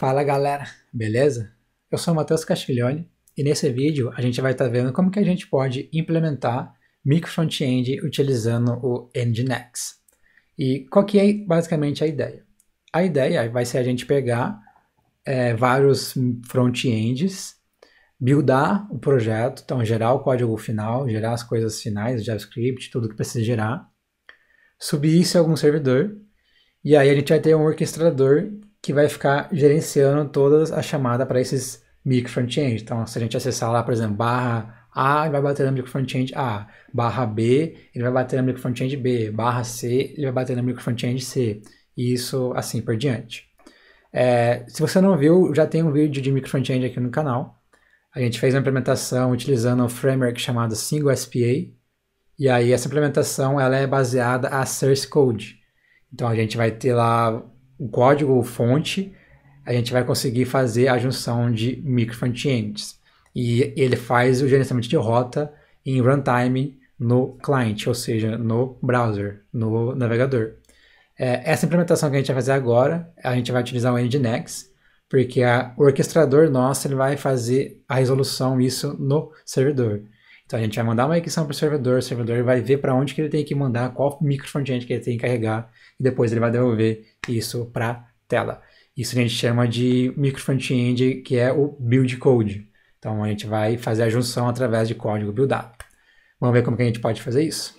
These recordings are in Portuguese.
Fala galera, beleza? Eu sou o Matheus Castiglione e nesse vídeo a gente vai estar tá vendo como que a gente pode implementar micro front-end utilizando o Nginx. E qual que é basicamente a ideia? A ideia vai ser a gente pegar é, vários front-ends, buildar o projeto, então gerar o código final, gerar as coisas finais, JavaScript, tudo que precisa gerar, subir isso em algum servidor, e aí a gente vai ter um orquestrador que vai ficar gerenciando todas a chamada para esses micro front-end. Então, se a gente acessar lá, por exemplo, barra A, ele vai bater na micro frontend A, barra B, ele vai bater na micro frontend B, barra C, ele vai bater na micro frontend C, e isso assim por diante. É, se você não viu, já tem um vídeo de micro front-end aqui no canal. A gente fez uma implementação utilizando um framework chamado Single SPA, e aí essa implementação ela é baseada a source code. Então a gente vai ter lá o código fonte, a gente vai conseguir fazer a junção de microfrontends. E ele faz o gerenciamento de rota em runtime no client, ou seja, no browser, no navegador. É, essa implementação que a gente vai fazer agora, a gente vai utilizar o Nginx, porque a, o orquestrador nosso ele vai fazer a resolução isso no servidor. Então a gente vai mandar uma requisição para o servidor, o servidor vai ver para onde que ele tem que mandar, qual micro que ele tem que carregar, e depois ele vai devolver isso para tela. Isso a gente chama de micro front-end, que é o build code. Então a gente vai fazer a junção através de código buildado. Vamos ver como que a gente pode fazer isso.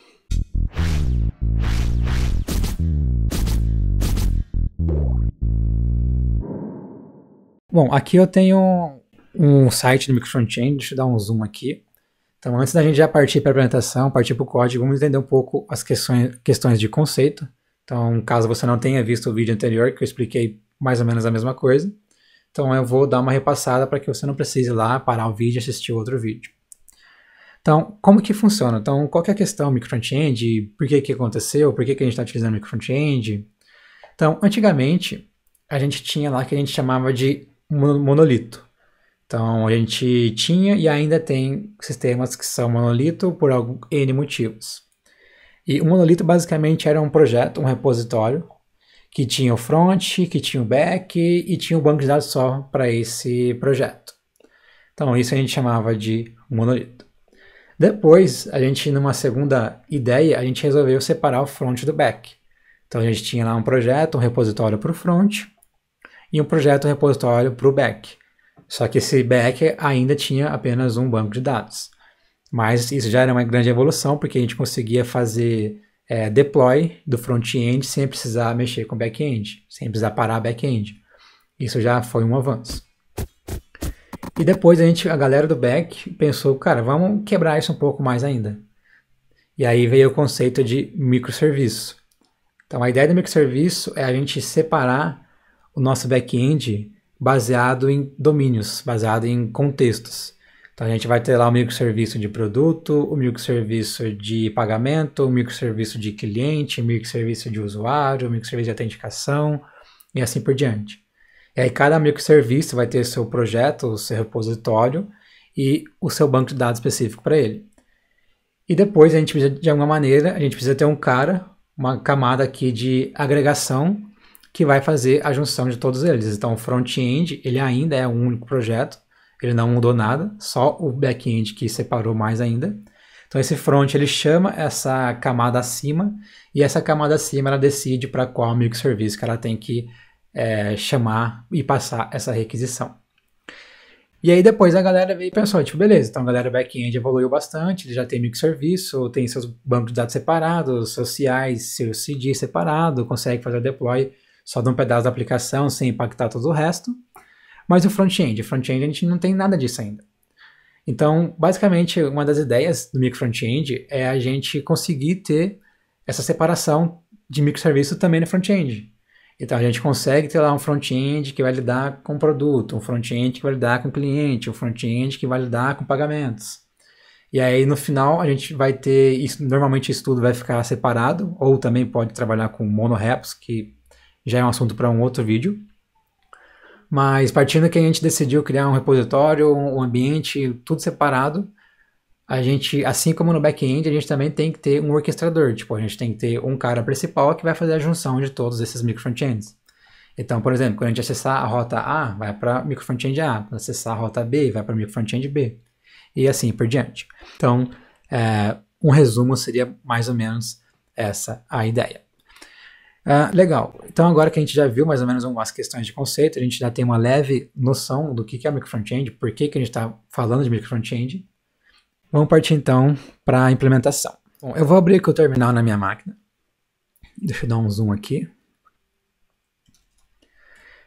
Bom, aqui eu tenho um site do micro front-end, deixa eu dar um zoom aqui. Então antes da gente já partir para a apresentação, partir para o código, vamos entender um pouco as questões, questões de conceito. Então, caso você não tenha visto o vídeo anterior, que eu expliquei mais ou menos a mesma coisa, então eu vou dar uma repassada para que você não precise ir lá parar o vídeo e assistir outro vídeo. Então, como que funciona? Então, qual é a questão do microfrontend? Por que que aconteceu? Por que que a gente está utilizando microfrontend? Então, antigamente, a gente tinha lá que a gente chamava de monolito. Então, a gente tinha e ainda tem sistemas que são monolito por algum, N motivos. E o monolito basicamente era um projeto, um repositório que tinha o front, que tinha o back e tinha o banco de dados só para esse projeto. Então isso a gente chamava de monolito. Depois, a gente numa segunda ideia, a gente resolveu separar o front do back. Então a gente tinha lá um projeto, um repositório para o front e um projeto, um repositório para o back. Só que esse back ainda tinha apenas um banco de dados. Mas isso já era uma grande evolução, porque a gente conseguia fazer é, deploy do front-end sem precisar mexer com back-end, sem precisar parar back-end. Isso já foi um avanço. E depois a gente, a galera do back pensou, cara, vamos quebrar isso um pouco mais ainda. E aí veio o conceito de microserviço. Então a ideia do microserviço é a gente separar o nosso back-end baseado em domínios, baseado em contextos. Então a gente vai ter lá o microserviço de produto, o microserviço de pagamento, o microserviço de cliente, o microserviço de usuário, o microserviço de autenticação e assim por diante. E aí cada microserviço vai ter seu projeto, o seu repositório e o seu banco de dados específico para ele. E depois a gente precisa, de alguma maneira, a gente precisa ter um cara, uma camada aqui de agregação que vai fazer a junção de todos eles. Então o front-end, ele ainda é um único projeto, ele não mudou nada, só o back-end que separou mais ainda. Então esse front ele chama essa camada acima e essa camada acima ela decide para qual microserviço que ela tem que é, chamar e passar essa requisição. E aí depois a galera veio e pensou, tipo, beleza, então a galera back-end evoluiu bastante, ele já tem microserviço, tem seus bancos de dados separados, seus CIs, seu CD separado, consegue fazer deploy só de um pedaço da aplicação sem impactar todo o resto. Mas o front-end, o front-end a gente não tem nada disso ainda. Então, basicamente, uma das ideias do micro front-end é a gente conseguir ter essa separação de microserviço também no front-end. Então, a gente consegue ter lá um front-end que vai lidar com o produto, um front-end que vai lidar com o cliente, um front-end que vai lidar com pagamentos. E aí, no final, a gente vai ter. Isso, normalmente, isso tudo vai ficar separado, ou também pode trabalhar com monorepos, que já é um assunto para um outro vídeo. Mas partindo que a gente decidiu criar um repositório, um ambiente, tudo separado, a gente, assim como no back-end, a gente também tem que ter um orquestrador. Tipo, a gente tem que ter um cara principal que vai fazer a junção de todos esses micro frontends. Então, por exemplo, quando a gente acessar a rota A, vai para micro frontend A. Quando acessar a rota B, vai para micro frontend B. E assim por diante. Então, é, um resumo seria mais ou menos essa a ideia. Ah, legal. Então, agora que a gente já viu mais ou menos algumas questões de conceito, a gente já tem uma leve noção do que é o microfrontend, por que, que a gente está falando de microfrontend. Vamos partir então para a implementação. Bom, eu vou abrir aqui o terminal na minha máquina. Deixa eu dar um zoom aqui.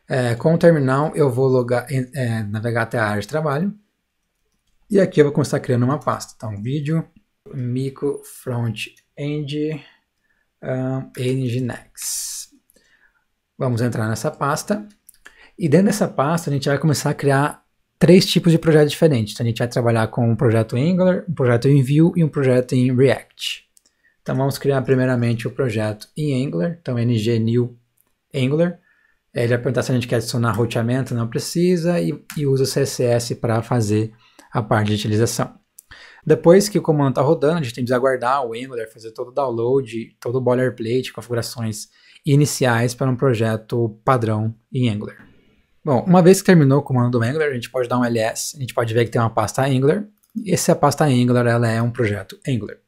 É, com o terminal, eu vou logar, é, navegar até a área de trabalho. E aqui eu vou começar criando uma pasta. Então, vídeo, microfrontend uh, nginx. Vamos entrar nessa pasta. E dentro dessa pasta, a gente vai começar a criar três tipos de projetos diferentes. Então, a gente vai trabalhar com um projeto Angular, um projeto em Vue e um projeto em React. Então, vamos criar primeiramente o projeto em Angular. Então, ng new Angular. É, ele vai perguntar se a gente quer adicionar roteamento, não precisa, e, e usa o CSS para fazer a parte de utilização. Depois que o comando está rodando, a gente tem que aguardar o Angular, fazer todo o download, todo o boilerplate, configurações iniciais para um projeto padrão em Angular. Bom, uma vez que terminou o comando do Angular, a gente pode dar um ls, a gente pode ver que tem uma pasta Angular, e essa pasta Angular ela é um projeto Angular.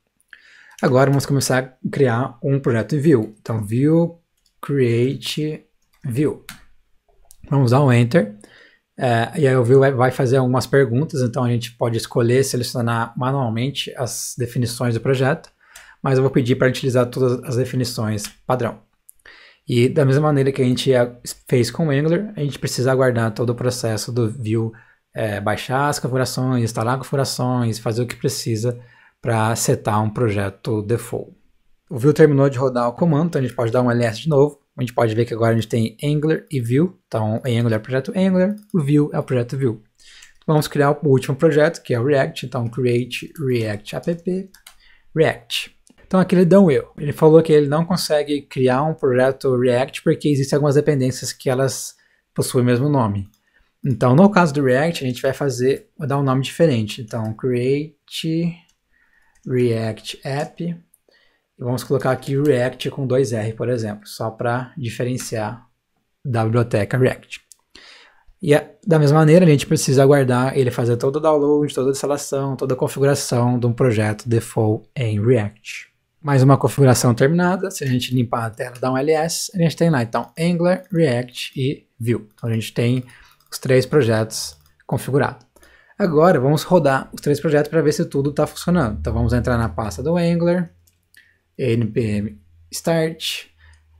Agora vamos começar a criar um projeto em Vue. Então, Vue, Create, Vue. Vamos dar um Enter. É, e aí o Vue vai fazer algumas perguntas, então a gente pode escolher, selecionar manualmente as definições do projeto, mas eu vou pedir para utilizar todas as definições padrão. E da mesma maneira que a gente fez com o Angular, a gente precisa aguardar todo o processo do Vue é, baixar as configurações, instalar configurações, fazer o que precisa para setar um projeto default. O Vue terminou de rodar o comando, então a gente pode dar um ls de novo a gente pode ver que agora a gente tem Angular e Vue. Então, em Angular é o projeto Angular, o Vue é o projeto Vue. Vamos criar o último projeto, que é o React. Então, create React app React. Então aqui ele dá um erro. Ele falou que ele não consegue criar um projeto React porque existem algumas dependências que elas possuem o mesmo nome. Então no caso do React a gente vai fazer, dar um nome diferente. Então create React app Vamos colocar aqui React com 2R, por exemplo, só para diferenciar da biblioteca React. E da mesma maneira, a gente precisa aguardar ele fazer todo o download, toda a instalação, toda a configuração de um projeto default em React. Mais uma configuração terminada, se a gente limpar a tela dar um ls, a gente tem lá então Angular, React e Vue. Então a gente tem os três projetos configurados. Agora vamos rodar os três projetos para ver se tudo está funcionando. Então vamos entrar na pasta do Angular, npm start.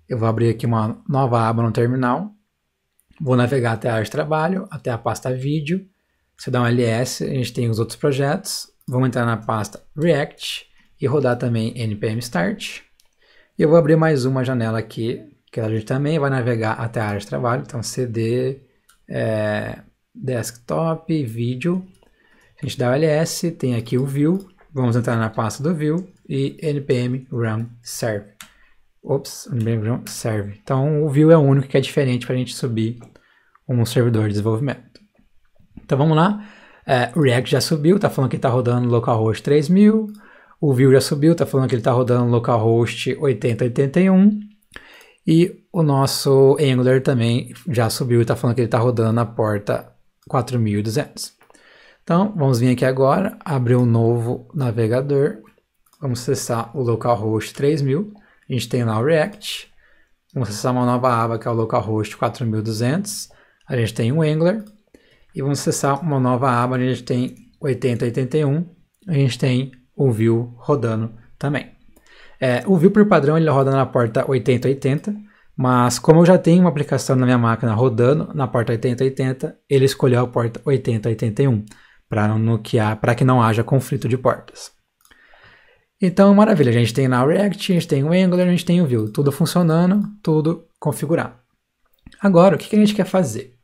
Eu vou abrir aqui uma nova aba no terminal. Vou navegar até a área de trabalho, até a pasta vídeo. Se eu dar um ls, a gente tem os outros projetos. Vamos entrar na pasta React e rodar também npm start. E eu vou abrir mais uma janela aqui, que a gente também vai navegar até a área de trabalho. Então, cd é, desktop, vídeo. A gente dá o ls, tem aqui o view. Vamos entrar na pasta do view e npm run serve. Ops, npm run serve. Então o view é o único que é diferente para a gente subir um servidor de desenvolvimento. Então vamos lá. É, o React já subiu, tá falando que está tá rodando localhost 3000. O view já subiu, tá falando que ele tá rodando localhost 8081. E o nosso Angular também já subiu e tá falando que ele tá rodando na porta 4200. Então, vamos vir aqui agora, abrir um novo navegador. Vamos acessar o localhost 3000. A gente tem lá o React. Vamos acessar uma nova aba que é o localhost 4200. A gente tem o Angular. E vamos acessar uma nova aba. A gente tem 8081. A gente tem o Vue rodando também. É, o Vue, por padrão, ele roda na porta 8080. Mas como eu já tenho uma aplicação na minha máquina rodando na porta 8080, ele escolheu a porta 8081 para que não haja conflito de portas. Então, maravilha, a gente tem na React, a gente tem o Angular, a gente tem o Vue, tudo funcionando, tudo configurado. Agora, o que a gente quer fazer?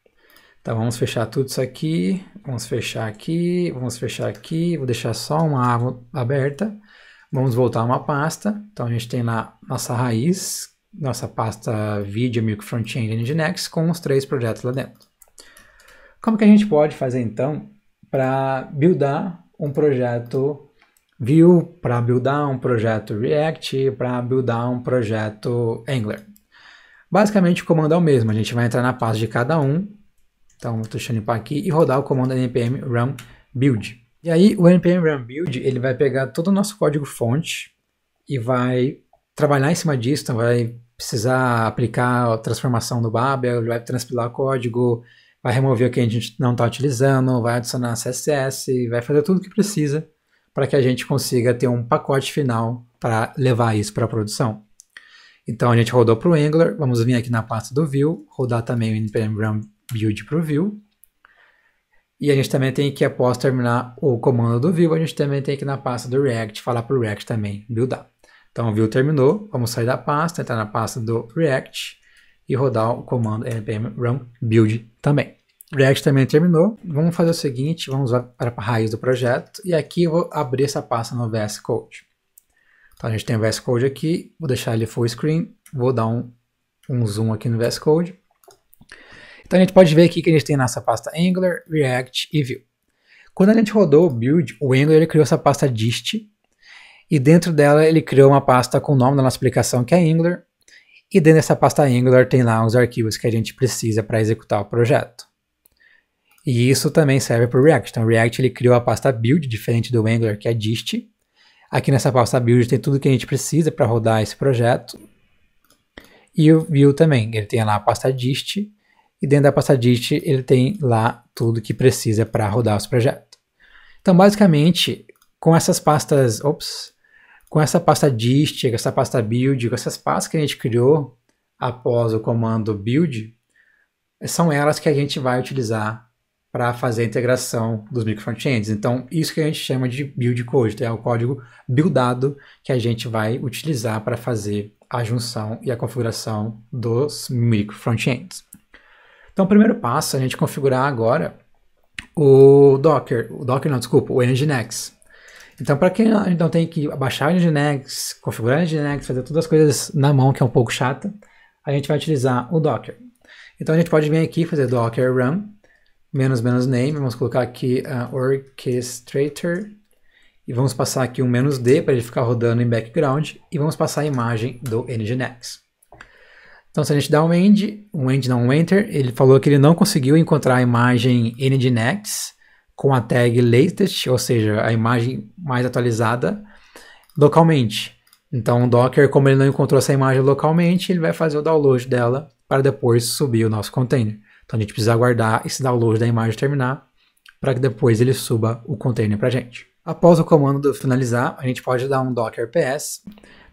Então, vamos fechar tudo isso aqui, vamos fechar aqui, vamos fechar aqui, vou deixar só uma aba aberta, vamos voltar uma pasta, então a gente tem lá nossa raiz, nossa pasta vídeo, micro front-end Nginx com os três projetos lá dentro. Como que a gente pode fazer então para buildar um projeto Vue para buildar um projeto React, para buildar um projeto Angular. Basicamente o comando é o mesmo, a gente vai entrar na pasta de cada um, então estou deixando limpar aqui, e rodar o comando npm run build. E aí o npm run build ele vai pegar todo o nosso código fonte e vai trabalhar em cima disso, então vai precisar aplicar a transformação do Babel, vai transpilar código, vai remover o que a gente não está utilizando, vai adicionar CSS, vai fazer tudo o que precisa para que a gente consiga ter um pacote final para levar isso para a produção. Então a gente rodou para o Angular, vamos vir aqui na pasta do Vue, rodar também o npm run build para o Vue. E a gente também tem que, após terminar o comando do Vue, a gente também tem que ir na pasta do React, falar para o React também buildar. Então o Vue terminou, vamos sair da pasta, entrar na pasta do React e rodar o comando npm run build também. React também terminou. Vamos fazer o seguinte, vamos para a raiz do projeto e aqui eu vou abrir essa pasta no VS Code. Então a gente tem o VS Code aqui, vou deixar ele full screen, vou dar um, um zoom aqui no VS Code. Então a gente pode ver aqui que a gente tem nossa pasta Angular, React e Vue. Quando a gente rodou o build, o Angular ele criou essa pasta dist e dentro dela ele criou uma pasta com o nome da nossa aplicação que é Angular e dentro dessa pasta Angular tem lá os arquivos que a gente precisa para executar o projeto. E isso também serve para o React. Então, o React ele criou a pasta build, diferente do Angular, que é dist. Aqui nessa pasta build tem tudo que a gente precisa para rodar esse projeto. E o view também, ele tem lá a pasta dist. E dentro da pasta dist, ele tem lá tudo que precisa para rodar esse projeto Então, basicamente, com essas pastas... Ops! Com essa pasta dist, com essa pasta build, com essas pastas que a gente criou após o comando build, são elas que a gente vai utilizar para fazer a integração dos micro frontends. Então, isso que a gente chama de build code, então é o código buildado que a gente vai utilizar para fazer a junção e a configuração dos micro frontends. Então, o primeiro passo é a gente configurar agora o Docker, o Docker não, desculpa, o Nginx. Então, para quem não tem que baixar o Nginx, configurar o Nginx, fazer todas as coisas na mão, que é um pouco chata, a gente vai utilizar o Docker. Então, a gente pode vir aqui fazer docker run menos menos name, vamos colocar aqui uh, orchestrator e vamos passar aqui um menos D para ele ficar rodando em background e vamos passar a imagem do nginx. Então se a gente dá um end, um end não um enter, ele falou que ele não conseguiu encontrar a imagem nginx com a tag latest, ou seja, a imagem mais atualizada localmente. Então o Docker, como ele não encontrou essa imagem localmente, ele vai fazer o download dela para depois subir o nosso container. Então a gente precisa aguardar esse download da imagem terminar para que depois ele suba o container para a gente. Após o comando do finalizar, a gente pode dar um docker ps.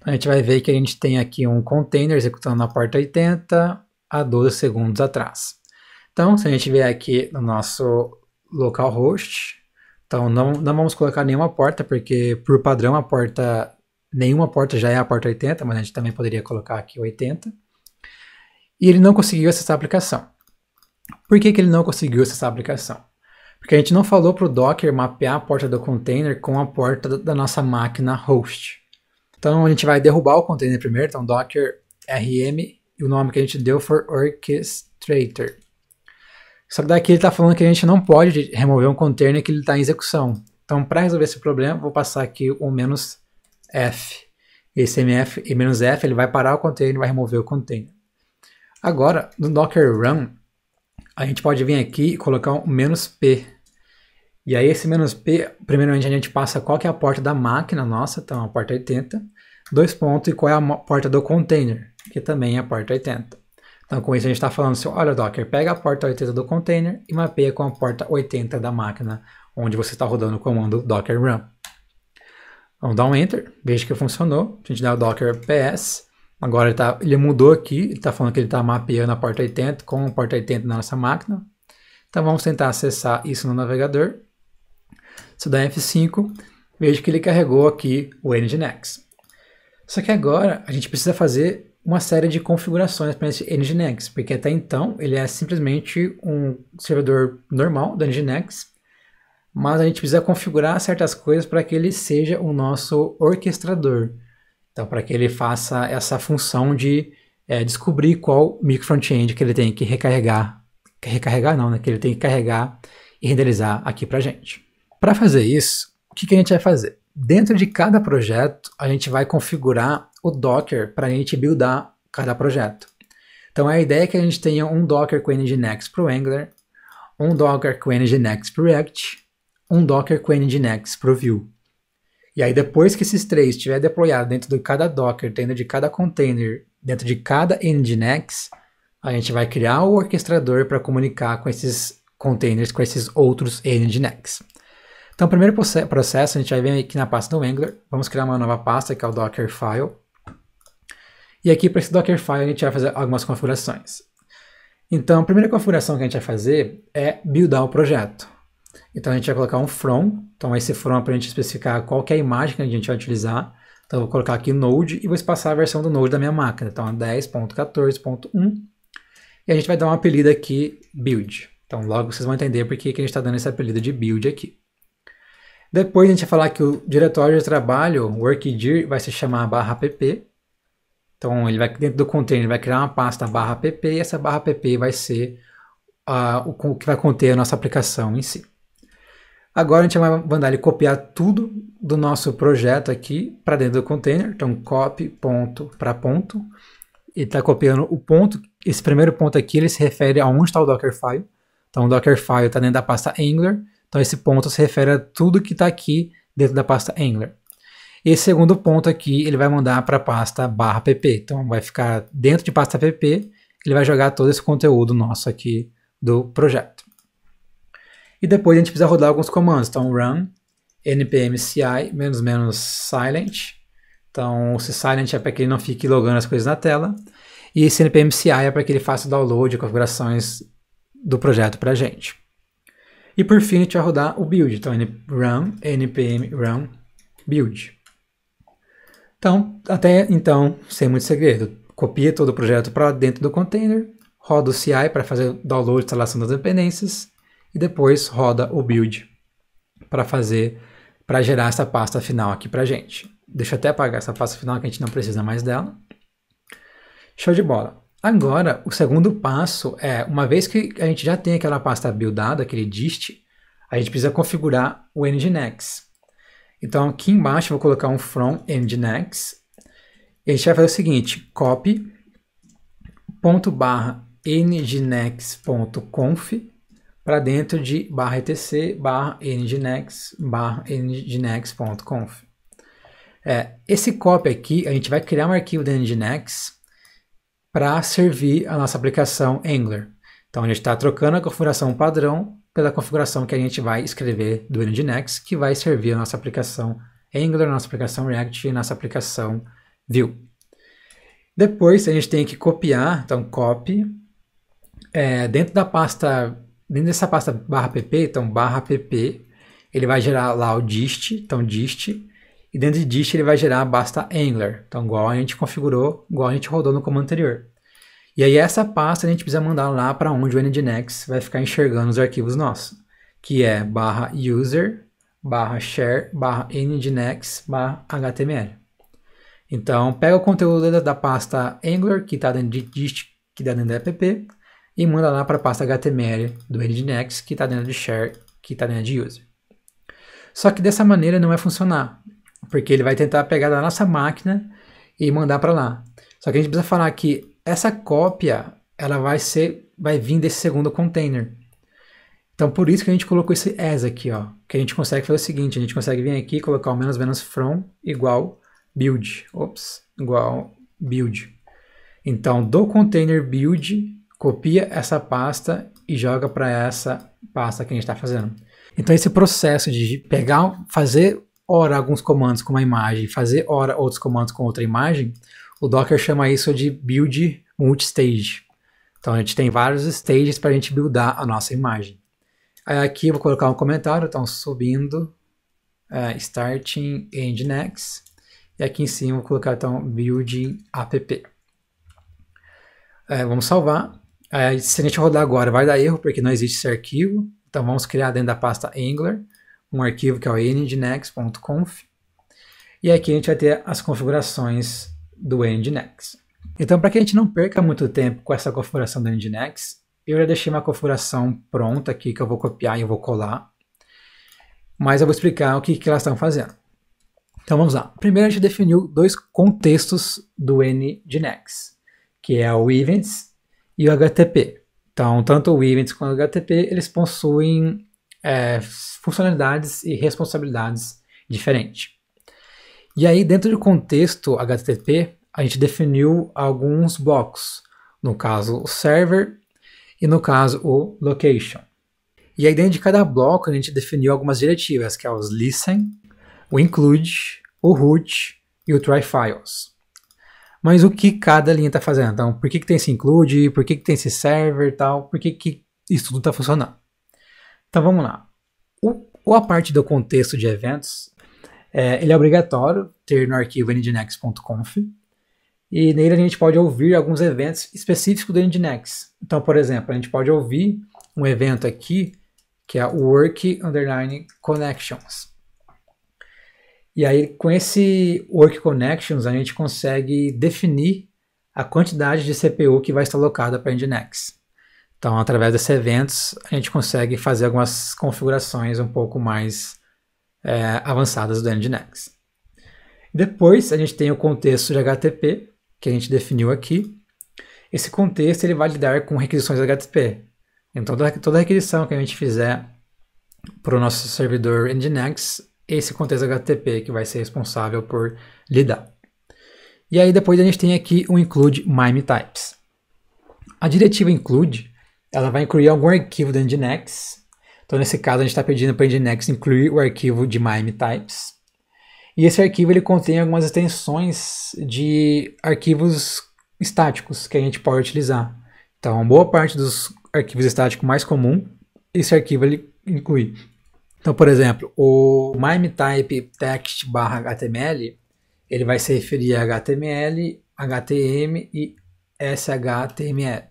Então, a gente vai ver que a gente tem aqui um container executando na porta 80 a 12 segundos atrás. Então, se a gente vier aqui no nosso localhost, então não, não vamos colocar nenhuma porta, porque por padrão a porta, nenhuma porta já é a porta 80, mas a gente também poderia colocar aqui 80. E ele não conseguiu acessar a aplicação. Por que, que ele não conseguiu acessar a aplicação? Porque a gente não falou para o Docker mapear a porta do container com a porta da nossa máquina host. Então a gente vai derrubar o container primeiro, então docker rm, e o nome que a gente deu foi orchestrator. Só que daqui ele está falando que a gente não pode remover um container que ele está em execução. Então para resolver esse problema, vou passar aqui o menos "-f". Esse e "-f", ele vai parar o container e vai remover o container. Agora, no docker run, a gente pode vir aqui e colocar um menos P. E aí esse menos P, primeiramente a gente passa qual que é a porta da máquina nossa, então a porta 80, dois pontos, e qual é a porta do container, que também é a porta 80. Então com isso a gente está falando assim, olha Docker, pega a porta 80 do container e mapeia com a porta 80 da máquina, onde você está rodando o comando docker run. Vamos dar um enter, veja que funcionou, a gente dá o docker ps, Agora ele, tá, ele mudou aqui, ele está falando que ele está mapeando a porta 80 com a porta 80 na nossa máquina. Então vamos tentar acessar isso no navegador. Se eu der F5, vejo que ele carregou aqui o Nginx. Só que agora a gente precisa fazer uma série de configurações para esse Nginx, porque até então ele é simplesmente um servidor normal do Nginx, mas a gente precisa configurar certas coisas para que ele seja o nosso orquestrador. Então, para que ele faça essa função de é, descobrir qual micro front-end que ele tem que recarregar, recarregar não, né? Que ele tem que carregar e renderizar aqui para gente. Para fazer isso, o que, que a gente vai fazer? Dentro de cada projeto, a gente vai configurar o Docker para a gente buildar cada projeto. Então a ideia é que a gente tenha um Docker com Nginx para o Angular, um Docker com Nginx para o React, um Docker com Nginx para o Vue. E aí, depois que esses três estiver deployado dentro de cada Docker, dentro de cada container, dentro de cada Nginx, a gente vai criar o orquestrador para comunicar com esses containers, com esses outros Nginx. Então, o primeiro processo, a gente vai vir aqui na pasta do Angular, vamos criar uma nova pasta, que é o Dockerfile. E aqui, para esse Dockerfile, a gente vai fazer algumas configurações. Então, a primeira configuração que a gente vai fazer é buildar o projeto. Então a gente vai colocar um from, então esse from é para a gente especificar qual é a imagem que a gente vai utilizar. Então eu vou colocar aqui Node e vou espaçar a versão do Node da minha máquina, então 10.14.1. É e a gente vai dar um apelido aqui, build. Então logo vocês vão entender por que a gente está dando esse apelido de build aqui. Depois a gente vai falar que o diretório de trabalho, workdir, vai se chamar barra pp. Então ele vai dentro do container, vai criar uma pasta barra pp. e essa barra pp vai ser uh, o que vai conter a nossa aplicação em si. Agora a gente vai mandar ele copiar tudo do nosso projeto aqui para dentro do container. Então, copy ponto para ponto. Ele está copiando o ponto. Esse primeiro ponto aqui ele se refere a onde está o Dockerfile. Então, o Dockerfile está dentro da pasta Angular. Então, esse ponto se refere a tudo que está aqui dentro da pasta Angular. Esse segundo ponto aqui ele vai mandar para a pasta barra pp. Então, vai ficar dentro de pasta pp. Ele vai jogar todo esse conteúdo nosso aqui do projeto. E depois a gente precisa rodar alguns comandos. Então, run npm ci "-silent". Então, esse silent é para que ele não fique logando as coisas na tela. E esse npm ci é para que ele faça o download de configurações do projeto para a gente. E por fim, a gente vai rodar o build. Então, run npm run build. Então, até então, sem muito segredo. Copia todo o projeto para dentro do container, roda o CI para fazer o download e instalação das dependências, e depois roda o build para fazer, para gerar essa pasta final aqui para gente. Deixa eu até apagar essa pasta final que a gente não precisa mais dela. Show de bola. Agora, o segundo passo é, uma vez que a gente já tem aquela pasta buildada, aquele dist, a gente precisa configurar o Nginx. Então, aqui embaixo eu vou colocar um from Nginx. E a gente vai fazer o seguinte, copy ponto barra nginx.conf para dentro de barra etc barra nginx barra nginx.conf. É, esse copy aqui, a gente vai criar um arquivo da nginx para servir a nossa aplicação Angular. Então a gente está trocando a configuração padrão pela configuração que a gente vai escrever do nginx, que vai servir a nossa aplicação Angular, nossa aplicação React e nossa aplicação Vue. Depois a gente tem que copiar, então copy, é, dentro da pasta Dentro dessa pasta barra pp, então barra pp, ele vai gerar lá o dist, então dist, e dentro de dist ele vai gerar a pasta angler, então igual a gente configurou, igual a gente rodou no comando anterior. E aí essa pasta a gente precisa mandar lá para onde o nginx vai ficar enxergando os arquivos nossos, que é barra user, barra share, barra nginx, barra html. Então pega o conteúdo da, pasta angler que está dentro de dist, que está dentro da app, e manda lá para a pasta HTML do Nginx que está dentro de share, que está dentro de user. Só que dessa maneira não vai funcionar, porque ele vai tentar pegar da nossa máquina e mandar para lá. Só que a gente precisa falar que essa cópia ela vai ser, vai vir desse segundo container. Então por isso que a gente colocou esse as aqui, ó, que a gente consegue fazer o seguinte, a gente consegue vir aqui e colocar o menos menos from igual build, ops, igual build. Então do container build copia essa pasta e joga para essa pasta que a gente está fazendo. Então esse processo de pegar, fazer ora alguns comandos com uma imagem, fazer ora outros comandos com outra imagem, o Docker chama isso de build multistage. Então a gente tem vários stages para a gente buildar a nossa imagem. Aí aqui eu vou colocar um comentário, então subindo uh, starting nginx e aqui em cima vou colocar então building app. Uh, vamos salvar é, se a gente rodar agora, vai dar erro porque não existe esse arquivo. Então vamos criar dentro da pasta Angular um arquivo que é o nginx.conf. E aqui a gente vai ter as configurações do Nginx. Então, para que a gente não perca muito tempo com essa configuração do Nginx, eu já deixei uma configuração pronta aqui que eu vou copiar e eu vou colar. Mas eu vou explicar o que, que elas estão fazendo. Então vamos lá. Primeiro a gente definiu dois contextos do Nginx, que é o events e o HTTP. Então, tanto o Events quanto o HTTP, eles possuem é, funcionalidades e responsabilidades diferentes. E aí, dentro do contexto HTTP, a gente definiu alguns blocos. No caso, o server e no caso, o location. E aí, dentro de cada bloco, a gente definiu algumas diretivas, que é os listen, o include, o root e o try files mas o que cada linha está fazendo. Então, por que, que tem esse include, por que, que tem esse server e tal, por que, que isso tudo está funcionando. Então vamos lá. O, ou a parte do contexto de eventos, é, ele é obrigatório ter no arquivo nginx.conf e nele a gente pode ouvir alguns eventos específicos do nginx. Então, por exemplo, a gente pode ouvir um evento aqui que é o work underline connections. E aí, com esse Work Connections, a gente consegue definir a quantidade de CPU que vai estar alocada para a Nginx. Então, através desses eventos, a gente consegue fazer algumas configurações um pouco mais é, avançadas do Nginx. Depois, a gente tem o contexto de HTTP, que a gente definiu aqui. Esse contexto ele vai lidar com requisições HTTP. Então, toda, toda requisição que a gente fizer para o nosso servidor Nginx esse contexto HTTP que vai ser responsável por lidar. E aí depois a gente tem aqui o include MIME types. A diretiva include, ela vai incluir algum arquivo da de Então nesse caso a gente está pedindo para a Nginx incluir o arquivo de MIME types. E esse arquivo ele contém algumas extensões de arquivos estáticos que a gente pode utilizar. Então boa parte dos arquivos estáticos mais comum esse arquivo ele inclui. Então, por exemplo, o MimeType text HTML, ele vai se referir a HTML, HTM e SHTML.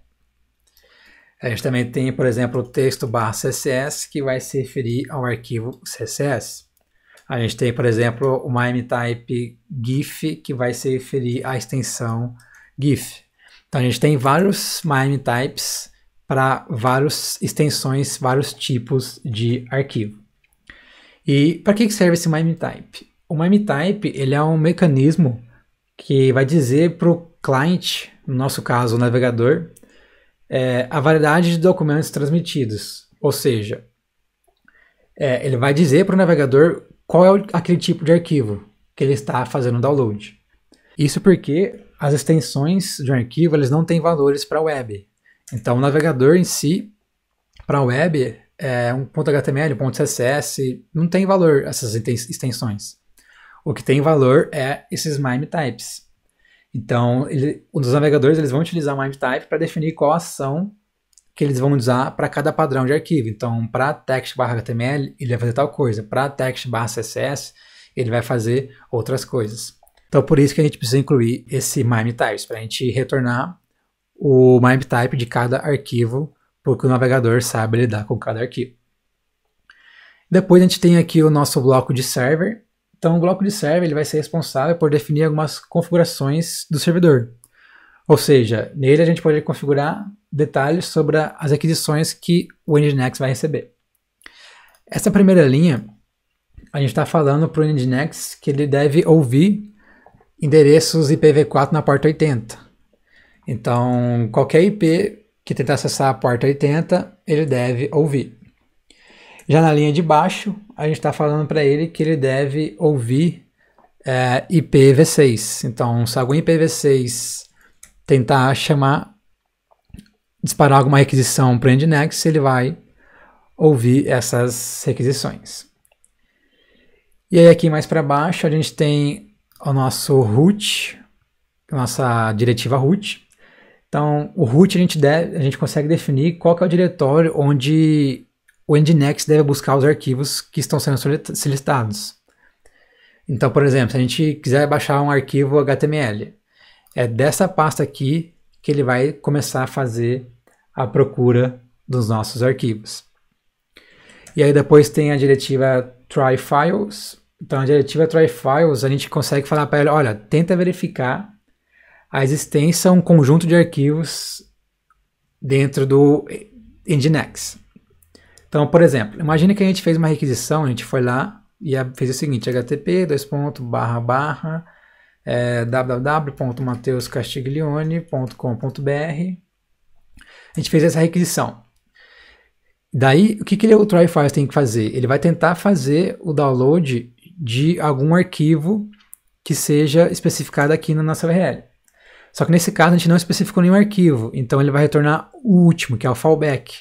A gente também tem, por exemplo, o texto CSS, que vai se referir ao arquivo CSS. A gente tem, por exemplo, o type GIF, que vai se referir à extensão GIF. Então, a gente tem vários MimeTypes para várias extensões, vários tipos de arquivo. E para que serve esse mime type? O mime type ele é um mecanismo que vai dizer para o client, no nosso caso o navegador, é, a variedade de documentos transmitidos. Ou seja, é, ele vai dizer para o navegador qual é o, aquele tipo de arquivo que ele está fazendo download. Isso porque as extensões de um arquivo eles não têm valores para a web. Então o navegador em si, para a web, é, um ponto .html, ponto .css, não tem valor essas extensões. O que tem valor é esses MIME types. Então, ele, os navegadores eles vão utilizar o MIME type para definir qual ação que eles vão usar para cada padrão de arquivo. Então, para text/html, ele vai fazer tal coisa. Para text/css, ele vai fazer outras coisas. Então, por isso que a gente precisa incluir esse MIME types, para a gente retornar o MIME type de cada arquivo porque o navegador sabe lidar com cada arquivo. Depois a gente tem aqui o nosso bloco de server. Então o bloco de server ele vai ser responsável por definir algumas configurações do servidor. Ou seja, nele a gente pode configurar detalhes sobre as requisições que o Nginx vai receber. Essa primeira linha, a gente está falando para o Nginx que ele deve ouvir endereços IPv4 na porta 80. Então, qualquer IP que tentar acessar a porta 80, ele deve ouvir. Já na linha de baixo, a gente está falando para ele que ele deve ouvir é, IPv6. Então, se algum IPv6 tentar chamar, disparar alguma requisição para o Nginx, ele vai ouvir essas requisições. E aí aqui mais para baixo a gente tem o nosso root, nossa diretiva root, então, o root a gente, deve, a gente consegue definir qual é o diretório onde o Nginx deve buscar os arquivos que estão sendo solicitados. Então, por exemplo, se a gente quiser baixar um arquivo HTML, é dessa pasta aqui que ele vai começar a fazer a procura dos nossos arquivos. E aí depois tem a diretiva try files. Então, a diretiva try files, a gente consegue falar para ele, olha, tenta verificar a existência é um conjunto de arquivos dentro do Nginx. Então, por exemplo, imagine que a gente fez uma requisição, a gente foi lá e fez o seguinte, http dois ponto, barra, barra, é, www.mateuscastiglione.com.br A gente fez essa requisição. Daí, o que, que o Try tem que fazer? Ele vai tentar fazer o download de algum arquivo que seja especificado aqui na nossa URL. Só que nesse caso a gente não especificou nenhum arquivo, então ele vai retornar o último, que é o fallback.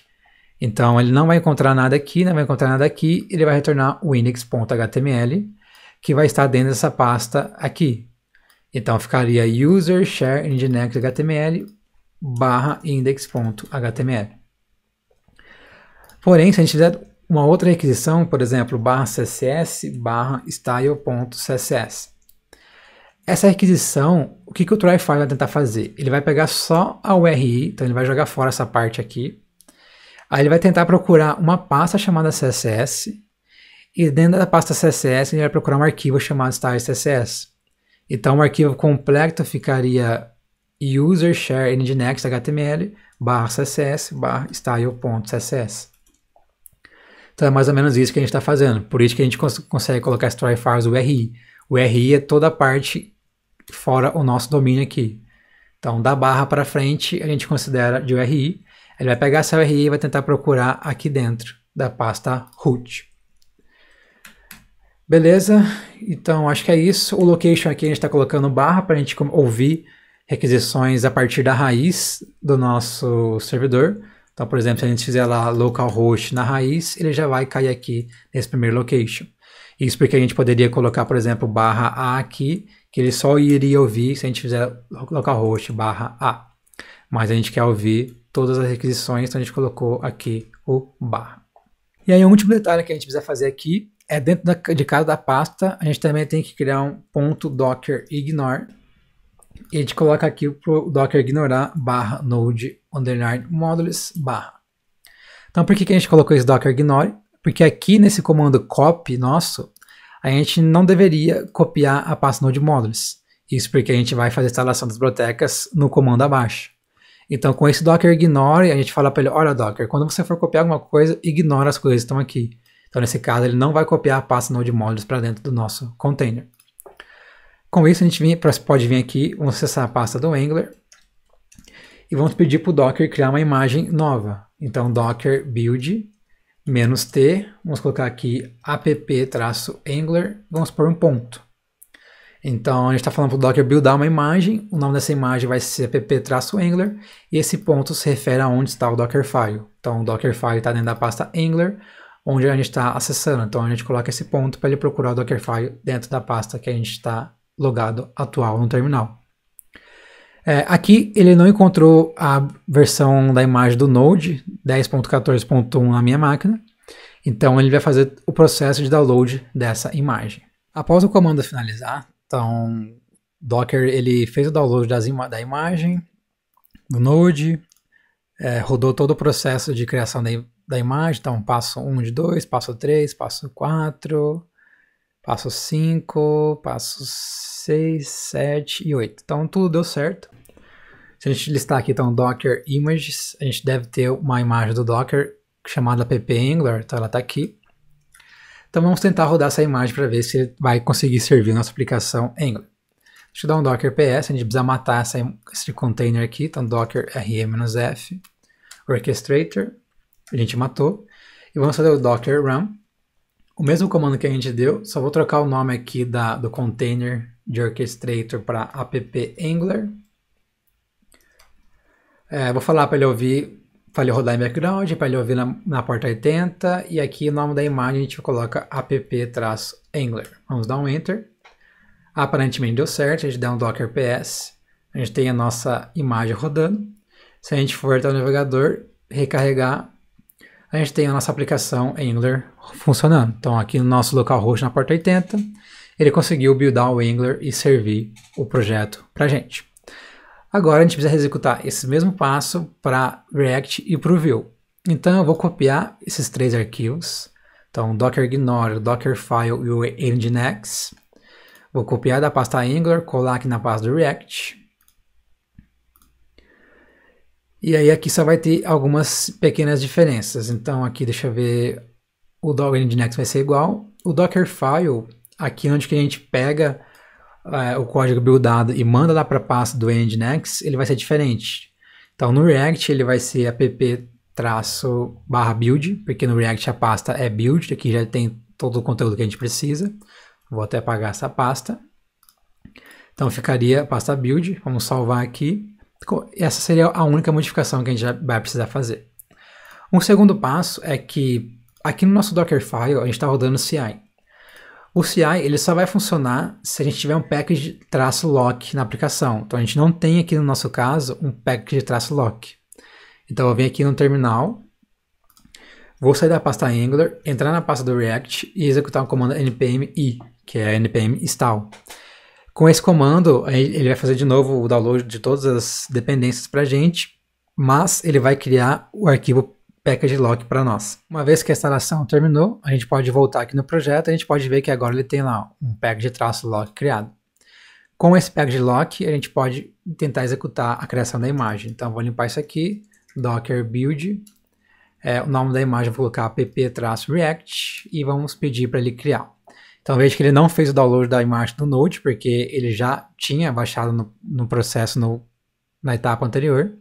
Então ele não vai encontrar nada aqui, não vai encontrar nada aqui, ele vai retornar o index.html, que vai estar dentro dessa pasta aqui. Então ficaria user share index.html barra index.html. Porém, se a gente fizer uma outra requisição, por exemplo, barra css barra style.css, essa requisição, o que, que o try file vai tentar fazer? Ele vai pegar só a URI, então ele vai jogar fora essa parte aqui. Aí ele vai tentar procurar uma pasta chamada CSS, e dentro da pasta CSS ele vai procurar um arquivo chamado style.css Então o arquivo completo ficaria user share nginx.html barra css barra style.css. Então é mais ou menos isso que a gente está fazendo. Por isso que a gente cons consegue colocar esse try files URI. O URI é toda a parte fora o nosso domínio aqui. Então, da barra para frente, a gente considera de URI. Ele vai pegar essa URI e vai tentar procurar aqui dentro da pasta root. Beleza? Então, acho que é isso. O location aqui a gente está colocando barra para a gente ouvir requisições a partir da raiz do nosso servidor. Então, por exemplo, se a gente fizer lá localhost na raiz, ele já vai cair aqui nesse primeiro location. Isso porque a gente poderia colocar, por exemplo, barra A aqui que ele só iria ouvir se a gente fizer localhost barra A. Mas a gente quer ouvir todas as requisições, então a gente colocou aqui o barra. E aí, um último detalhe que a gente precisa fazer aqui é dentro da, de cada da pasta, a gente também tem que criar um ponto docker ignore. E a gente coloca aqui o docker ignorar barra node underline modules barra. Então, por que, que a gente colocou esse docker ignore? Porque aqui nesse comando copy nosso, a gente não deveria copiar a pasta Modules. Isso porque a gente vai fazer a instalação das bibliotecas no comando abaixo. Então, com esse docker ignore, a gente fala para ele, olha docker, quando você for copiar alguma coisa, ignora as coisas que estão aqui. Então, nesse caso, ele não vai copiar a pasta node modules para dentro do nosso container. Com isso, a gente vem, pode vir aqui, vamos acessar a pasta do Angular e vamos pedir para o docker criar uma imagem nova. Então, docker build menos t, vamos colocar aqui app-angler, vamos pôr um ponto. Então a gente está falando para o Docker buildar uma imagem, o nome dessa imagem vai ser app-angler, e esse ponto se refere a onde está o Dockerfile. Então o Dockerfile está dentro da pasta angular onde a gente está acessando. Então a gente coloca esse ponto para ele procurar o Dockerfile dentro da pasta que a gente está logado atual no terminal. É, aqui ele não encontrou a versão da imagem do Node 10.14.1 na minha máquina, então ele vai fazer o processo de download dessa imagem. Após o comando finalizar, então Docker ele fez o download ima da imagem do Node, é, rodou todo o processo de criação da, da imagem, então passo 1 de 2, passo 3, passo 4, passo 5, passo 6, 7 e 8. Então tudo deu certo. Se a gente listar aqui então Docker Images, a gente deve ter uma imagem do Docker chamada pp-angular, então ela está aqui. Então vamos tentar rodar essa imagem para ver se vai conseguir servir nossa aplicação Angular. Deixa eu dar um docker ps, a gente precisa matar essa, esse container aqui, então docker re-f orchestrator, a gente matou. E vamos fazer o docker run, o mesmo comando que a gente deu, só vou trocar o nome aqui da, do container de orchestrator para app angular é, vou falar para ele ouvir, para ele rodar em background, para ele ouvir na, na porta 80 e aqui o nome da imagem a gente coloca app-angler. Vamos dar um enter. Aparentemente deu certo, a gente dá um docker ps, a gente tem a nossa imagem rodando. Se a gente for até o navegador, recarregar, a gente tem a nossa aplicação Angular funcionando. Então aqui no nosso local host na porta 80, ele conseguiu buildar o Angular e servir o projeto para gente. Agora a gente precisa executar esse mesmo passo para React e para o Vue. Então eu vou copiar esses três arquivos. Então docker ignore, dockerfile e o nginx. Vou copiar da pasta Angular, colar aqui na pasta do React. E aí aqui só vai ter algumas pequenas diferenças. Então aqui deixa eu ver, o docker nginx vai ser igual. O dockerfile, aqui onde que a gente pega é, o código buildado e manda lá para a pasta do Nginx, ele vai ser diferente. Então, no React, ele vai ser app traço barra build, porque no React a pasta é build, aqui já tem todo o conteúdo que a gente precisa. Vou até apagar essa pasta. Então ficaria a pasta build, vamos salvar aqui. Essa seria a única modificação que a gente vai precisar fazer. Um segundo passo é que aqui no nosso Dockerfile a gente está rodando CI. O CI ele só vai funcionar se a gente tiver um package traço lock na aplicação. Então a gente não tem aqui no nosso caso um package traço lock. Então eu venho aqui no terminal, vou sair da pasta Angular, entrar na pasta do React e executar o um comando npm i, que é npm install. Com esse comando, ele vai fazer de novo o download de todas as dependências para a gente, mas ele vai criar o arquivo package lock para nós. Uma vez que a instalação terminou, a gente pode voltar aqui no projeto, a gente pode ver que agora ele tem lá um package-lock criado. Com esse package lock, a gente pode tentar executar a criação da imagem. Então, vou limpar isso aqui, docker build, é, o nome da imagem vou colocar app-react e vamos pedir para ele criar. Então, veja que ele não fez o download da imagem do Node, porque ele já tinha baixado no, no processo no, na etapa anterior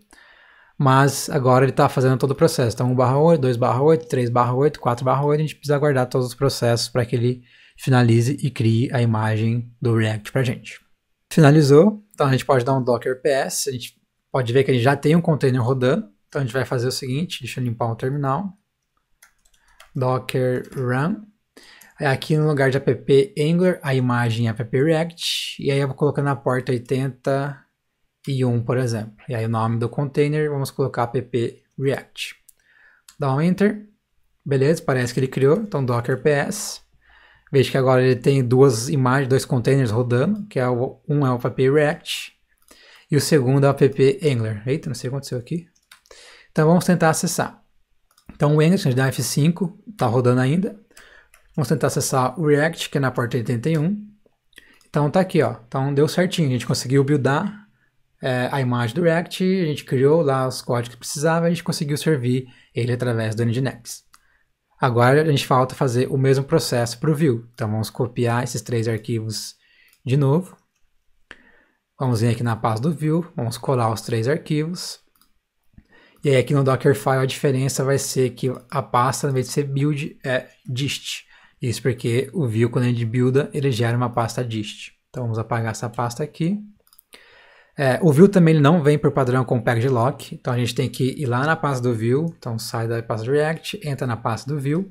mas agora ele está fazendo todo o processo. Então 1 barra 8, 2 barra 8, 3 barra 8, 4 barra 8, a gente precisa aguardar todos os processos para que ele finalize e crie a imagem do React para a gente. Finalizou, então a gente pode dar um docker ps, a gente pode ver que ele já tem um container rodando, então a gente vai fazer o seguinte, deixa eu limpar o um terminal, docker run, aqui no lugar de app angular, a imagem é app react, e aí eu vou colocar na porta 80 e um, por exemplo. E aí o nome do container, vamos colocar app react. Dá um enter. Beleza, parece que ele criou. Então docker ps. Veja que agora ele tem duas imagens, dois containers rodando, que é o, um é o app react e o segundo é o app angular. Eita, não sei o que aconteceu aqui. Então vamos tentar acessar. Então o angular, se a gente dá F5, está rodando ainda. Vamos tentar acessar o react, que é na porta 81. Então tá aqui, ó. Então deu certinho, a gente conseguiu buildar é, a imagem do React, a gente criou lá os códigos que precisava e a gente conseguiu servir ele através do Nginx. Agora a gente falta fazer o mesmo processo para o Vue. Então vamos copiar esses três arquivos de novo. Vamos vir aqui na pasta do Vue, vamos colar os três arquivos. E aí aqui no Dockerfile a diferença vai ser que a pasta, ao invés de ser build, é dist. Isso porque o Vue, quando a gente builda, ele gera uma pasta dist. Então vamos apagar essa pasta aqui. É, o view também não vem por padrão com o package lock, então a gente tem que ir lá na pasta do view, então sai da pasta do React, entra na pasta do view,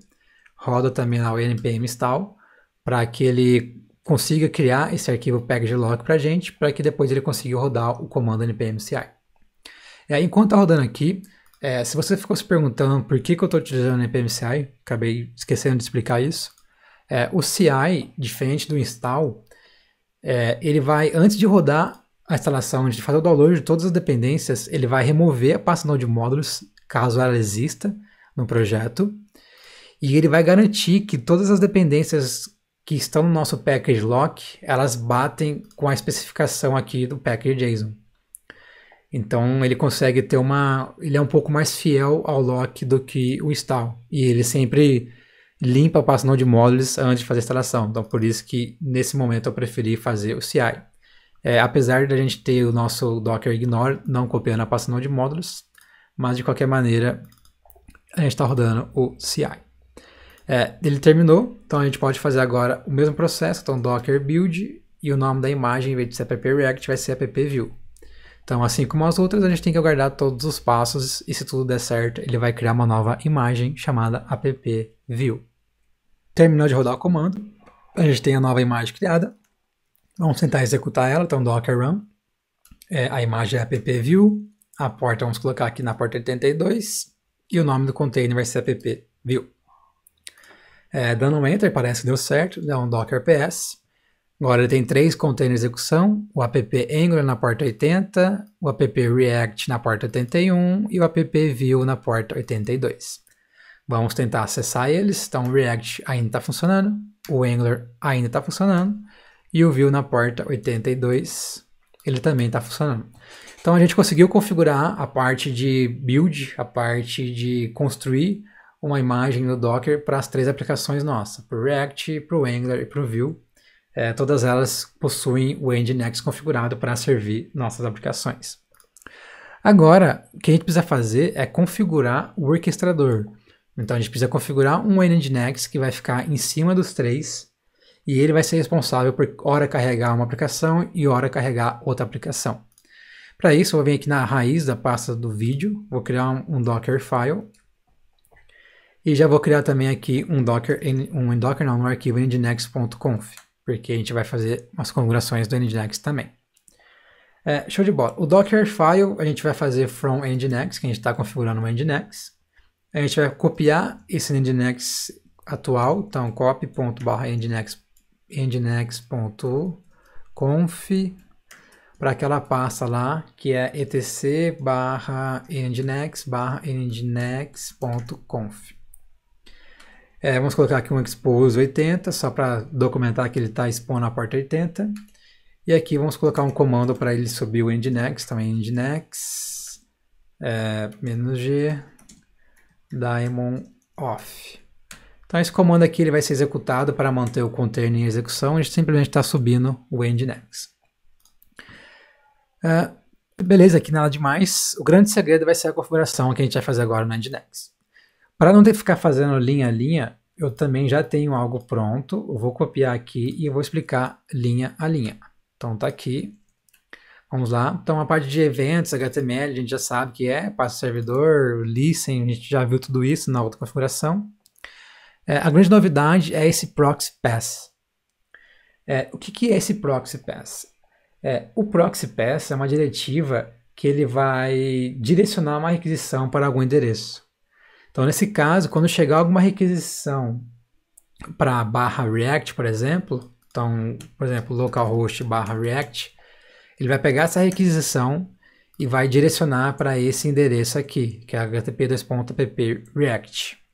roda também lá o npm install, para que ele consiga criar esse arquivo package Lock para a gente, para que depois ele consiga rodar o comando npm ci. enquanto está rodando aqui, é, se você ficou se perguntando por que, que eu estou utilizando o npm ci, acabei esquecendo de explicar isso, é, o ci, diferente do install, é, ele vai, antes de rodar a instalação, de fazer o download de todas as dependências, ele vai remover a pasta node módulos, caso ela exista no projeto, e ele vai garantir que todas as dependências que estão no nosso package lock, elas batem com a especificação aqui do package JSON. Então ele consegue ter uma, ele é um pouco mais fiel ao lock do que o install, e ele sempre limpa a pasta node modules antes de fazer a instalação. Então por isso que nesse momento eu preferi fazer o CI. É, apesar da gente ter o nosso docker ignore não copiando a pasta de módulos, mas de qualquer maneira a gente está rodando o CI. É, ele terminou, então a gente pode fazer agora o mesmo processo, então docker build e o nome da imagem, em vez de ser app react, vai ser app view. Então, assim como as outras, a gente tem que aguardar todos os passos e se tudo der certo, ele vai criar uma nova imagem chamada app view. Terminou de rodar o comando, a gente tem a nova imagem criada, Vamos tentar executar ela, então docker run. É, a imagem é app-view, a porta vamos colocar aqui na porta 82 e o nome do container vai ser app-view. É, dando um enter, parece que deu certo, dá um docker ps. Agora ele tem três containers de execução, o app Angular na porta 80, o app React na porta 81 e o app View na porta 82. Vamos tentar acessar eles, então o React ainda está funcionando, o Angular ainda está funcionando, e o view na porta 82, ele também está funcionando. Então a gente conseguiu configurar a parte de build, a parte de construir uma imagem no Docker para as três aplicações nossas, para o React, para o Angular e para o Vue. É, todas elas possuem o Nginx configurado para servir nossas aplicações. Agora, o que a gente precisa fazer é configurar o orquestrador. Então a gente precisa configurar um Nginx que vai ficar em cima dos três e ele vai ser responsável por hora carregar uma aplicação e hora carregar outra aplicação. Para isso, eu vou vir aqui na raiz da pasta do vídeo, vou criar um, um Dockerfile e já vou criar também aqui um Docker, um Docker não, um arquivo nginx.conf, porque a gente vai fazer umas configurações do nginx também. É, show de bola. O Dockerfile a gente vai fazer from nginx, que a gente está configurando um nginx. A gente vai copiar esse nginx atual, então copy.nginx.conf nginx.conf para aquela pasta lá que é etc barra nginx barra nginx.conf. É, vamos colocar aqui um expose 80 só para documentar que ele está expondo a porta 80. E aqui vamos colocar um comando para ele subir o nginx, também então nginx é, -g daemon off. Então esse comando aqui ele vai ser executado para manter o container em execução, a gente simplesmente está subindo o endnex. Uh, ah, beleza, aqui nada demais. O grande segredo vai ser a configuração que a gente vai fazer agora no endnex. Para não ter que ficar fazendo linha a linha, eu também já tenho algo pronto, eu vou copiar aqui e vou explicar linha a linha. Então tá aqui, Vamos lá. Então, a parte de eventos, HTML, a gente já sabe que é, passa servidor, listen, a gente já viu tudo isso na outra configuração. É, a grande novidade é esse Proxy Pass. É, o que, que, é esse Proxy Pass? É, o Proxy Pass é uma diretiva que ele vai direcionar uma requisição para algum endereço. Então, nesse caso, quando chegar alguma requisição para barra React, por exemplo, então, por exemplo, localhost barra React, ele vai pegar essa requisição e vai direcionar para esse endereço aqui, que é http://react.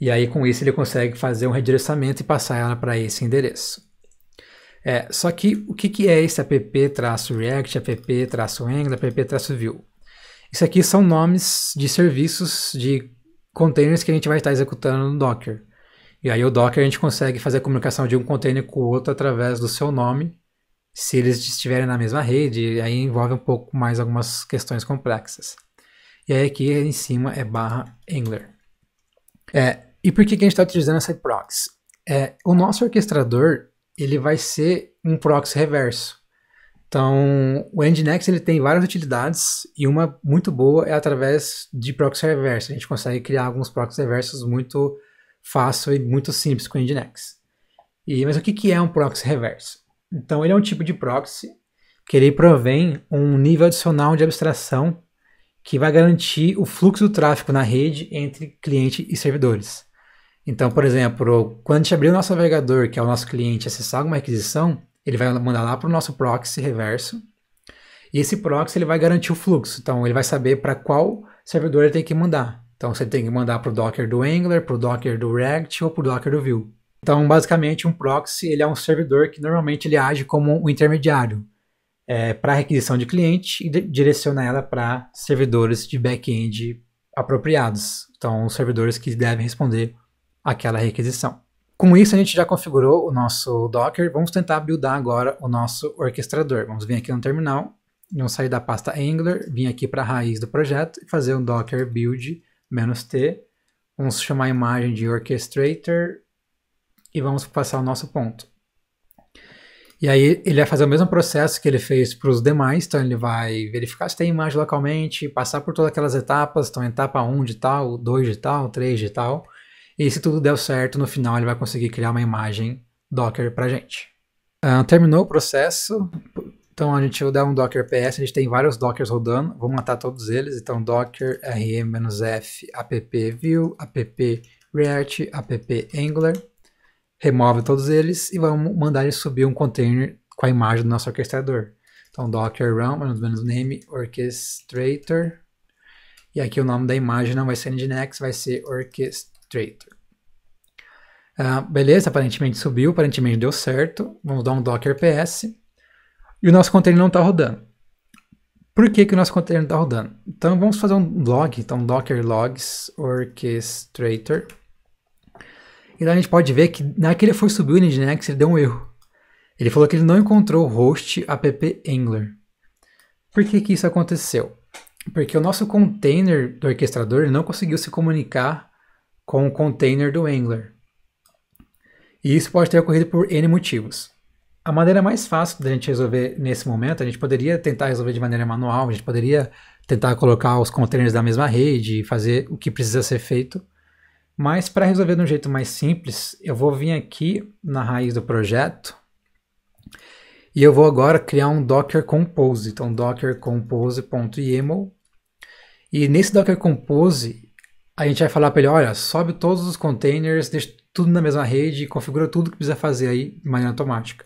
E aí com isso ele consegue fazer um redirecionamento e passar ela para esse endereço. É, só que o que, que é esse app-react, app-angular, app-view? Isso aqui são nomes de serviços de containers que a gente vai estar executando no Docker. E aí o Docker a gente consegue fazer a comunicação de um container com o outro através do seu nome, se eles estiverem na mesma rede, aí envolve um pouco mais algumas questões complexas. E aí aqui em cima é barra Angular. É, e por que, que a gente está utilizando essa proxy? É, o nosso orquestrador ele vai ser um proxy reverso. Então, o Nginx ele tem várias utilidades e uma muito boa é através de proxy reverso. A gente consegue criar alguns proxy reversos muito fácil e muito simples com o Nginx. E, mas o que, que é um proxy reverso? Então, ele é um tipo de proxy que ele provém um nível adicional de abstração que vai garantir o fluxo do tráfego na rede entre cliente e servidores. Então, por exemplo, quando a gente abrir o nosso navegador, que é o nosso cliente, acessar alguma requisição, ele vai mandar lá para o nosso proxy reverso. E esse proxy ele vai garantir o fluxo. Então, ele vai saber para qual servidor ele tem que mandar. Então, você tem que mandar para o Docker do Angular, para o Docker do React ou para o Docker do Vue. Então, basicamente, um proxy ele é um servidor que normalmente ele age como um intermediário é, para requisição de cliente e direciona ela para servidores de back-end apropriados. Então, servidores que devem responder aquela requisição. Com isso, a gente já configurou o nosso Docker. Vamos tentar buildar agora o nosso orquestrador. Vamos vir aqui no terminal, vamos sair da pasta Angular, vir aqui para a raiz do projeto e fazer um docker build-t. Vamos chamar a imagem de orchestrator e vamos passar o nosso ponto. E aí ele vai fazer o mesmo processo que ele fez para os demais, então ele vai verificar se tem imagem localmente, passar por todas aquelas etapas, então etapa 1 de tal, 2 de tal, 3 de tal, e se tudo der certo, no final ele vai conseguir criar uma imagem Docker para gente. Uh, terminou o processo, então a gente vai dar um docker ps, a gente tem vários dockers rodando, vou matar todos eles, então docker rm-f app view, app react, app angular, remove todos eles e vamos mandar ele subir um container com a imagem do nosso orquestrador. Então docker run, menos name, orchestrator, e aqui o nome da imagem não vai ser nginx, vai ser orchestrator ah, beleza, aparentemente subiu, aparentemente deu certo. Vamos dar um docker ps. E o nosso container não está rodando. Por que, que o nosso container não está rodando? Então vamos fazer um log, então docker logs orchestrator. E então, lá a gente pode ver que naquele é foi subir o Nginx, né, né, ele deu um erro. Ele falou que ele não encontrou o host app Angler. Por que, que isso aconteceu? Porque o nosso container do orquestrador não conseguiu se comunicar com o container do Angular. E isso pode ter ocorrido por N motivos. A maneira mais fácil da gente resolver nesse momento, a gente poderia tentar resolver de maneira manual, a gente poderia tentar colocar os containers da mesma rede e fazer o que precisa ser feito. Mas para resolver de um jeito mais simples, eu vou vir aqui na raiz do projeto e eu vou agora criar um Docker Compose. Então, docker compose.yaml. E nesse Docker Compose, a gente vai falar para ele, olha, sobe todos os containers, deixa tudo na mesma rede e configura tudo que precisa fazer aí de maneira automática.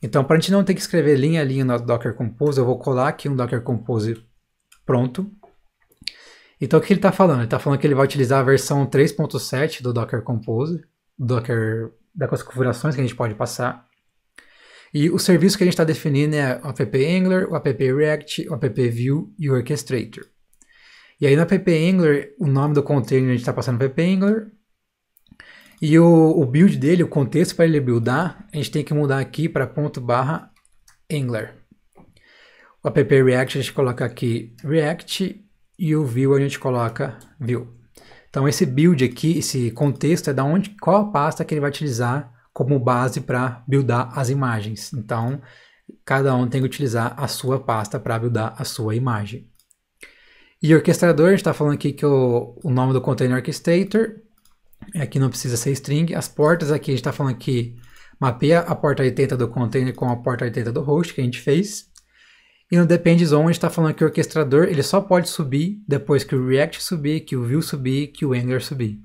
Então, para a gente não ter que escrever linha a linha no Docker Compose, eu vou colar aqui um Docker Compose pronto. Então, o que ele está falando? Ele está falando que ele vai utilizar a versão 3.7 do Docker Compose, Docker das configurações que a gente pode passar. E o serviço que a gente está definindo é o app Angular, o app React, o app Vue e o Orchestrator. E aí na PP Angler, o nome do container a gente está passando PP Angler. E o, o build dele, o contexto para ele buildar, a gente tem que mudar aqui para ponto barra Angler. O app React a gente coloca aqui React e o View a gente coloca View. Então esse build aqui, esse contexto é da onde, qual a pasta que ele vai utilizar como base para buildar as imagens. Então cada um tem que utilizar a sua pasta para buildar a sua imagem. E orquestrador, a gente está falando aqui que o, o nome do container orchestrator, aqui é não precisa ser string. As portas aqui, a gente está falando que mapeia a porta 80 do container com a porta 80 do host que a gente fez. E no depend zone, a gente está falando que o orquestrador ele só pode subir depois que o React subir, que o Vue subir, que o Angular subir.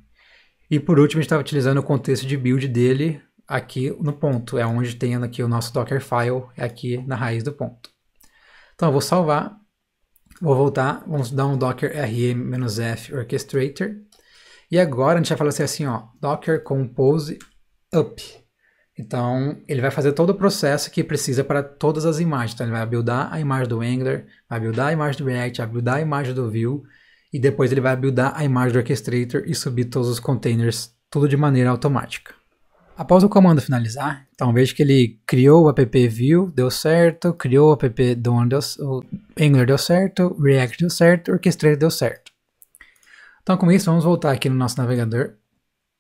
E por último, a gente está utilizando o contexto de build dele aqui no ponto. É onde tem aqui o nosso Dockerfile, é aqui na raiz do ponto. Então eu vou salvar Vou voltar, vamos dar um docker rm-f orchestrator. E agora a gente vai falar assim, assim, ó, docker compose up. Então, ele vai fazer todo o processo que precisa para todas as imagens. Então, ele vai buildar a imagem do Angular, vai buildar a imagem do React, vai buildar a imagem do Vue, e depois ele vai buildar a imagem do Orchestrator e subir todos os containers, tudo de maneira automática. Após o comando finalizar, então veja que ele criou o app view, deu certo, criou o app DOM, deu, o Angular deu certo, React deu certo, Orchestrator deu certo. Então com isso, vamos voltar aqui no nosso navegador.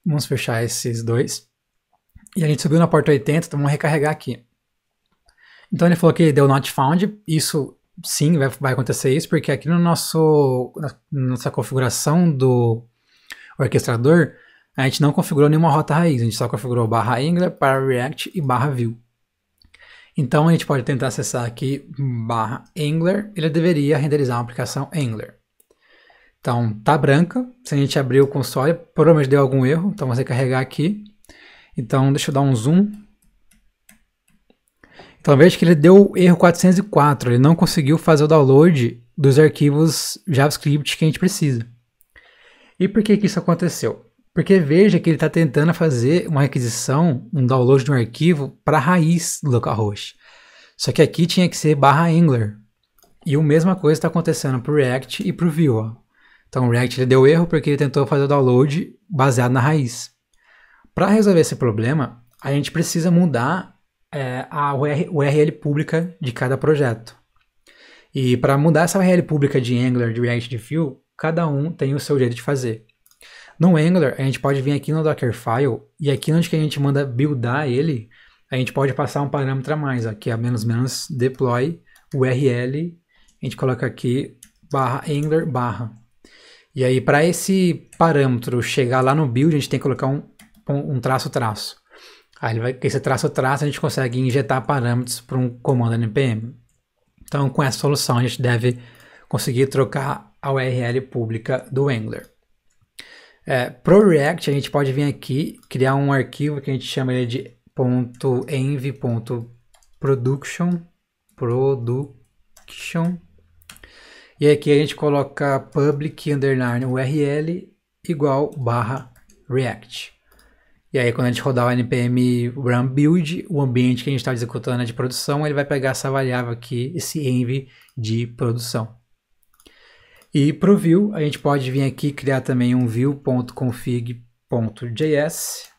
Vamos fechar esses dois. E a gente subiu na porta 80, então vamos recarregar aqui. Então ele falou que deu not found, isso sim, vai, vai acontecer isso, porque aqui no nosso, na nossa configuração do orquestrador, a gente não configurou nenhuma rota raiz, a gente só configurou barra Angular para React e barra View. Então a gente pode tentar acessar aqui barra Angular, ele deveria renderizar uma aplicação Angular. Então tá branca, se a gente abrir o console, provavelmente deu algum erro, então você carregar aqui. Então deixa eu dar um zoom. Então veja que ele deu erro 404, ele não conseguiu fazer o download dos arquivos JavaScript que a gente precisa. E por que, que isso aconteceu? Porque veja que ele está tentando fazer uma requisição, um download de um arquivo para a raiz do localhost. Só que aqui tinha que ser barra Angular. E a mesma coisa está acontecendo para o React e para o Vue. Ó. Então o React deu erro porque ele tentou fazer o download baseado na raiz. Para resolver esse problema, a gente precisa mudar é, a URL pública de cada projeto. E para mudar essa URL pública de Angular, de React, de Vue, cada um tem o seu jeito de fazer. No Angular, a gente pode vir aqui no Dockerfile e aqui onde que a gente manda buildar ele, a gente pode passar um parâmetro a mais, aqui a é menos menos deploy URL, a gente coloca aqui barra Angular barra. E aí para esse parâmetro chegar lá no build, a gente tem que colocar um, um, traço traço. Aí vai, esse traço traço a gente consegue injetar parâmetros para um comando npm. Então com essa solução a gente deve conseguir trocar a URL pública do Angular. É, pro React, a gente pode vir aqui, criar um arquivo que a gente chama ele de .env.production, production, e aqui a gente coloca public underline URL igual barra React. E aí quando a gente rodar o npm run build, o ambiente que a gente está executando é de produção, ele vai pegar essa variável aqui, esse env de produção. E para o view, a gente pode vir aqui criar também um view.config.js.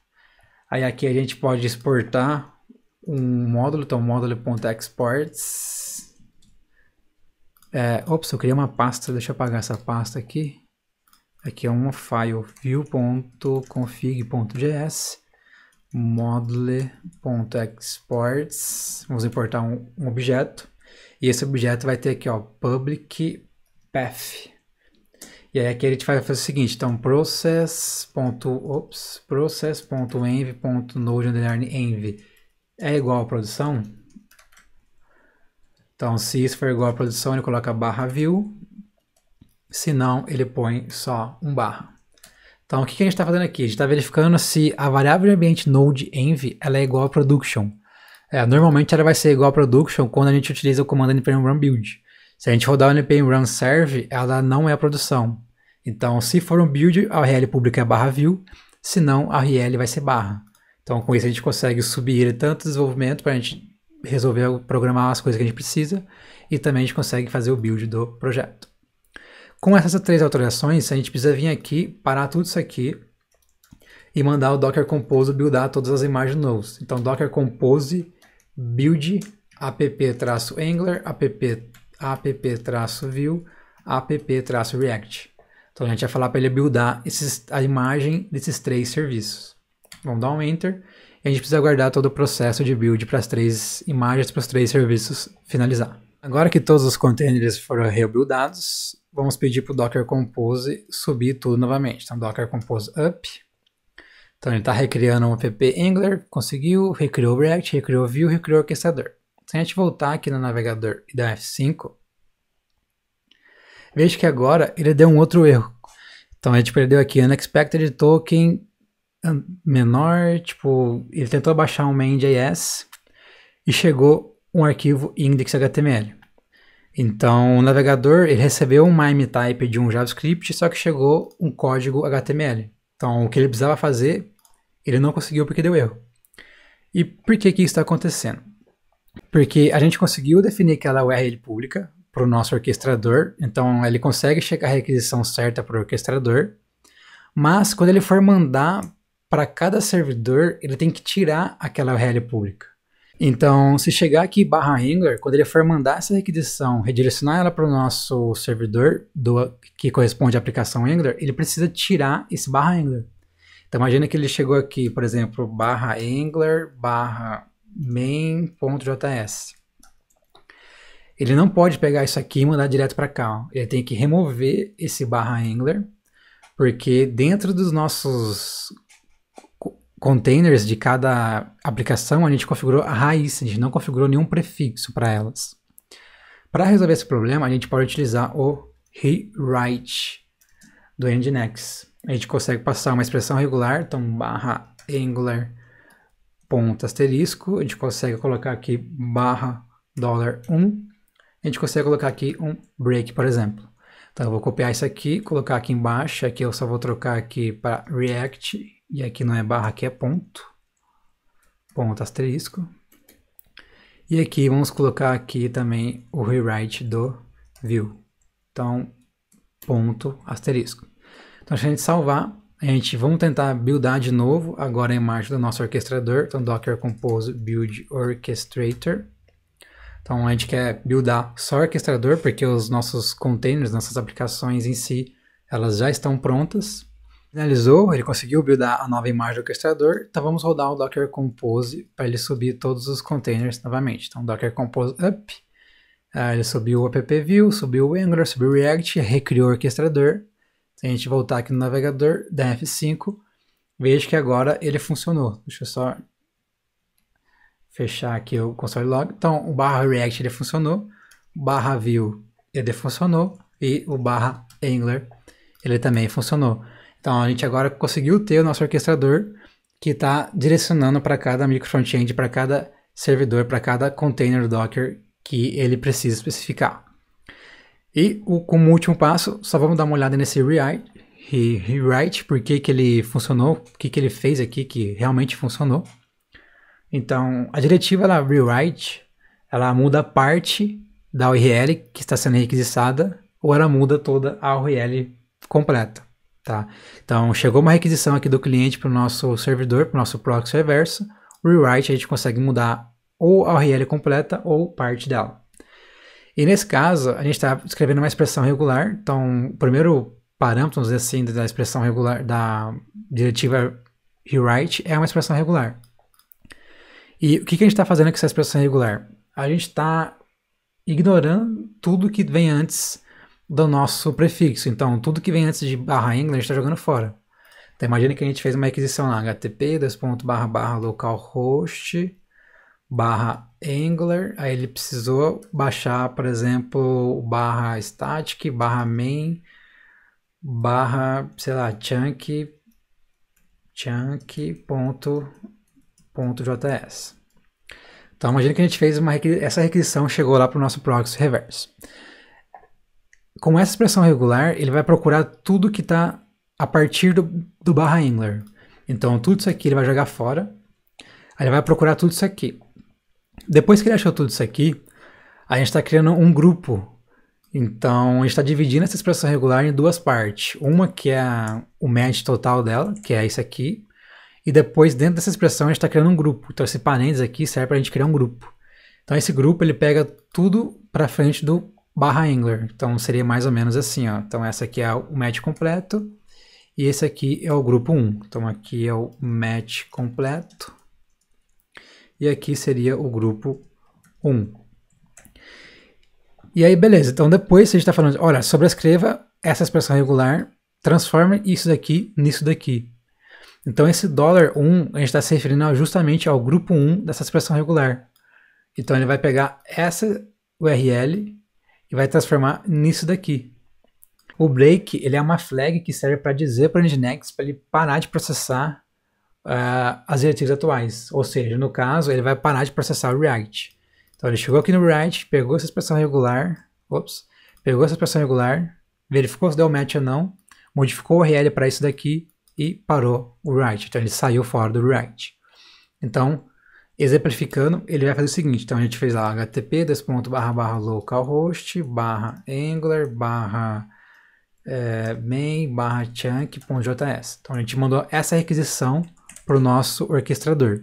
Aí aqui a gente pode exportar um módulo, então módulo.exports. É, ops, eu criei uma pasta, deixa eu apagar essa pasta aqui. Aqui é um file view.config.js module.exports, vamos importar um, um, objeto, e esse objeto vai ter aqui, ó, public path. E aí aqui a gente faz, fazer o seguinte, então process. Ops, process.env.node_env é igual a produção. Então se isso for igual a produção, ele coloca barra view. Se não, ele põe só um barra. Então o que, que a gente está fazendo aqui? A gente está verificando se a variável de ambiente node env ela é igual a production. É, normalmente ela vai ser igual a production quando a gente utiliza o comando npm run build. Se a gente rodar o npm run serve, ela não é a produção. Então, se for um build, a URL pública é barra view, se não, a URL vai ser barra. Então, com isso a gente consegue subir tanto tanto desenvolvimento para a gente resolver programar as coisas que a gente precisa e também a gente consegue fazer o build do projeto. Com essas três alterações, a gente precisa vir aqui, parar tudo isso aqui e mandar o Docker Compose buildar todas as imagens novas. Então, Docker Compose build app-angler app app-view, app-react. Então a gente vai falar para ele buildar esses, a imagem desses três serviços. Vamos dar um enter e a gente precisa guardar todo o processo de build para as três imagens, para os três serviços finalizar. Agora que todos os containers foram rebuildados, vamos pedir para o Docker Compose subir tudo novamente. Então Docker Compose up. Então ele está recriando o app Angular, conseguiu, recriou o React, recriou o Vue, recriou o orquestrador. Se a gente voltar aqui no navegador e dar F5, veja que agora ele deu um outro erro. Então a gente perdeu aqui unexpected token menor, tipo, ele tentou baixar um main.js e chegou um arquivo index.html. Então, o navegador ele recebeu um MIME type de um JavaScript, só que chegou um código HTML. Então, o que ele precisava fazer, ele não conseguiu porque deu erro. E por que, que isso está acontecendo? Porque a gente conseguiu definir aquela URL é pública para o nosso orquestrador, então ele consegue chegar à requisição certa para o orquestrador, mas quando ele for mandar para cada servidor, ele tem que tirar aquela URL pública. Então, se chegar aqui barra Engler, quando ele for mandar essa requisição, redirecionar ela para o nosso servidor do, que corresponde à aplicação Engler, ele precisa tirar esse barra Engler. Então, imagina que ele chegou aqui, por exemplo, barra Engler, barra main.js. Ele não pode pegar isso aqui e mandar direto para cá. Ó. Ele tem que remover esse barra Angular, porque dentro dos nossos containers de cada aplicação, a gente configurou a raiz, a gente não configurou nenhum prefixo para elas. Para resolver esse problema, a gente pode utilizar o rewrite do Nginx. A gente consegue passar uma expressão regular, então barra angular ponto asterisco, a gente consegue colocar aqui barra dólar 1, a gente consegue colocar aqui um break, por exemplo. Então eu vou copiar isso aqui, colocar aqui embaixo, aqui eu só vou trocar aqui para React, e aqui não é barra, aqui é ponto, ponto asterisco. E aqui vamos colocar aqui também o rewrite do view. Então, ponto asterisco. Então, se a gente salvar, a gente vamos tentar buildar de novo, agora a imagem do nosso orquestrador, então docker compose build orchestrator. Então a gente quer buildar só orquestrador, porque os nossos containers, nossas aplicações em si, elas já estão prontas. Finalizou, ele conseguiu buildar a nova imagem do orquestrador, então vamos rodar o docker compose para ele subir todos os containers novamente. Então docker compose up, ah, ele subiu o app view, subiu o Angular, subiu o React, recriou o orquestrador, se a gente voltar aqui no navegador, da F5, veja que agora ele funcionou. Deixa eu só fechar aqui o console log. Então, o barra react ele funcionou, o barra view ele funcionou e o barra angler ele também funcionou. Então, a gente agora conseguiu ter o nosso orquestrador que está direcionando para cada micro front-end, para cada servidor, para cada container Docker que ele precisa especificar. E o, como último passo, só vamos dar uma olhada nesse rewrite, re rewrite por que, ele funcionou, o que, que ele fez aqui que realmente funcionou. Então, a diretiva ela, rewrite, ela muda parte da URL que está sendo requisitada ou ela muda toda a URL completa. Tá? Então, chegou uma requisição aqui do cliente para o nosso servidor, para o nosso proxy reverso. rewrite a gente consegue mudar ou a URL completa ou parte dela. E nesse caso, a gente está escrevendo uma expressão regular, então o primeiro parâmetro, vamos dizer assim, da expressão regular, da diretiva rewrite é uma expressão regular. E o que, que a gente está fazendo com essa expressão regular? A gente está ignorando tudo que vem antes do nosso prefixo. Então, tudo que vem antes de barra England a gente está jogando fora. Então, imagina que a gente fez uma requisição lá, http://localhost barra Angular, aí ele precisou baixar, por exemplo, barra static, barra main, barra, sei lá, chunk, chunk.js. Então, imagina que a gente fez uma requisição, essa requisição chegou lá para o nosso proxy reverse. Com essa expressão regular, ele vai procurar tudo que está a partir do, do barra Angular. Então, tudo isso aqui ele vai jogar fora. Aí ele vai procurar tudo isso aqui. Depois que ele achou tudo isso aqui, a gente está criando um grupo. Então, a gente está dividindo essa expressão regular em duas partes. Uma que é o match total dela, que é isso aqui. E depois, dentro dessa expressão, a gente está criando um grupo. Então, esse parênteses aqui serve para a gente criar um grupo. Então, esse grupo ele pega tudo para frente do barra angler. Então, seria mais ou menos assim. Ó. Então, essa aqui é o match completo. E esse aqui é o grupo 1. Então, aqui é o match completo. E aqui seria o grupo 1. E aí, beleza. Então, depois a gente está falando, olha, sobrescreva essa expressão regular, transforme isso daqui nisso daqui. Então, esse dólar 1, a gente está se referindo justamente ao grupo 1 dessa expressão regular. Então, ele vai pegar essa URL e vai transformar nisso daqui. O break, ele é uma flag que serve para dizer para o Nginx para ele parar de processar uh, as diretrizes atuais. Ou seja, no caso, ele vai parar de processar o React. Então ele chegou aqui no React, pegou essa expressão regular, ops, pegou essa expressão regular, verificou se deu match ou não, modificou o URL para isso daqui e parou o React. Então ele saiu fora do React. Então, exemplificando, ele vai fazer o seguinte. Então a gente fez lá http localhost angular barra é, main barra chunk.js. Então a gente mandou essa requisição para o nosso orquestrador.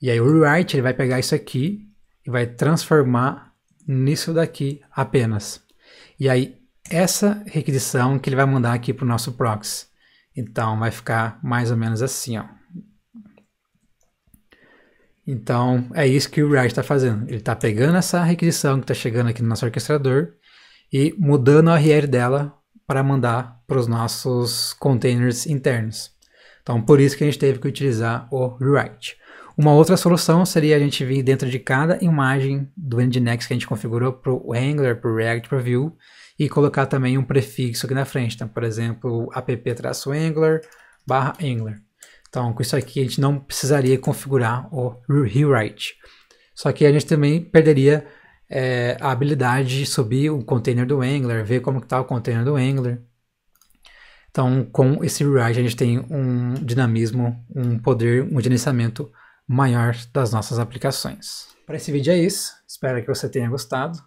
E aí o rewrite ele vai pegar isso aqui e vai transformar nisso daqui apenas. E aí essa requisição que ele vai mandar aqui para o nosso proxy. Então vai ficar mais ou menos assim, ó. Então é isso que o Rewrite está fazendo. Ele está pegando essa requisição que está chegando aqui no nosso orquestrador e mudando a URL dela para mandar para os nossos containers internos. Então, por isso que a gente teve que utilizar o rewrite. Uma outra solução seria a gente vir dentro de cada imagem do Nginx que a gente configurou para o Angular, para o React, para Vue, e colocar também um prefixo aqui na frente. Então, por exemplo, app-angular barra angular. Então, com isso aqui a gente não precisaria configurar o rewrite. Só que a gente também perderia é, a habilidade de subir o container do Angular, ver como está o container do Angular. Então, com esse rewrite, a gente tem um dinamismo, um poder, um gerenciamento maior das nossas aplicações. Para esse vídeo é isso. Espero que você tenha gostado.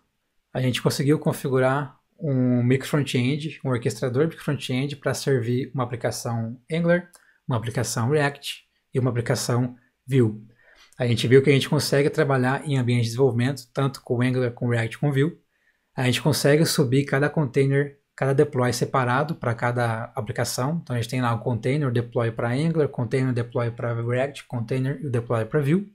A gente conseguiu configurar um micro front-end, um orquestrador micro front-end para servir uma aplicação Angular, uma aplicação React e uma aplicação Vue. A gente viu que a gente consegue trabalhar em ambientes de desenvolvimento, tanto com Angular, com React, com Vue. A gente consegue subir cada container cada deploy é separado para cada aplicação. Então a gente tem lá o container deploy para Angular, container deploy para React, container e o deploy para Vue.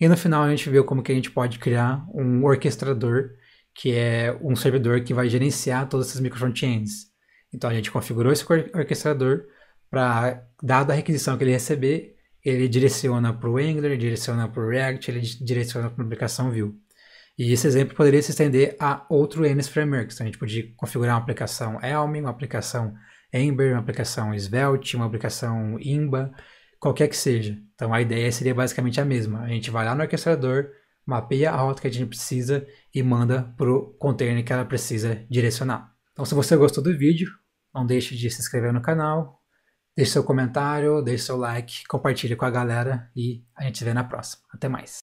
E no final a gente viu como que a gente pode criar um orquestrador, que é um servidor que vai gerenciar todas essas micro frontends. Então a gente configurou esse orquestrador para, dada a requisição que ele receber, ele direciona para o Angular, direciona para o React, ele direciona para a aplicação Vue. E esse exemplo poderia se estender a outros NS frameworks. Então, a gente podia configurar uma aplicação Elm, uma aplicação Ember, uma aplicação Svelte, uma aplicação Imba, qualquer que seja. Então, a ideia seria basicamente a mesma. A gente vai lá no orquestrador, mapeia a rota que a gente precisa e manda para o container que ela precisa direcionar. Então, se você gostou do vídeo, não deixe de se inscrever no canal, deixe seu comentário, deixe seu like, compartilhe com a galera e a gente se vê na próxima. Até mais!